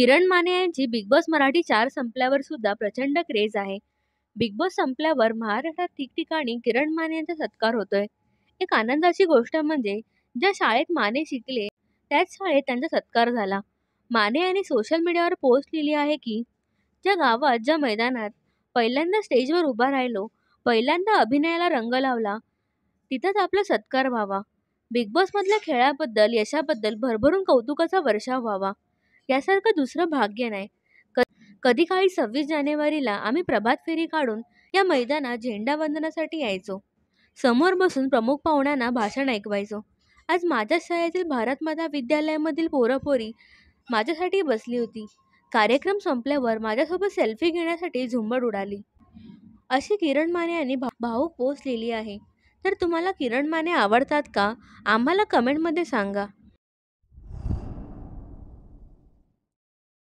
किरण माने यांची big boss Marathi चार संपल्यावर सुद्धा प्रचंड क्रेज आहे बिग बॉस संपल्यावर महाराष्ट्रात ठिकठिकाणी किरण माने यांचा सत्कार होतोय एक आनंदाची गोष्ट म्हणजे ज्या शाळेत माने शिकले त्याच शाळेत त्यांचा सत्कार झाला माने यांनी सोशल मीडियावर पोस्ट लिहिली आहे की ज्या गावात ज्या मैदानात पहिल्यांदा स्टेजवर उभा राहिलो पहिल्यांदा अभिनयाला रंग लावला तिथंच आपला सत्कार व्हावा बिग बॉसमधल्या खेळाबद्दल यशाबद्दल भरभरून कौतुकाचा वर्षाव व्हावा यासारखं दुसरं भाग्य नाही क कधी काळी सव्वीस जानेवारीला आम्ही प्रभात फेरी काढून या मैदानात झेंडा वंदनासाठी यायचो समोर बसून प्रमुख पाहुण्यांना भाषण ऐकवायचो आज माझ्या शाळेतील भारतमाता विद्यालयामधील पोरापोरी माझ्यासाठी बसली होती कार्यक्रम संपल्यावर माझ्यासोबत सेल्फी घेण्यासाठी झुंबड उडाली अशी किरण माने यांनी भा भाऊक पोस्ट लिहिली आहे तर तुम्हाला किरण माने आवडतात का आम्हाला कमेंटमध्ये सांगा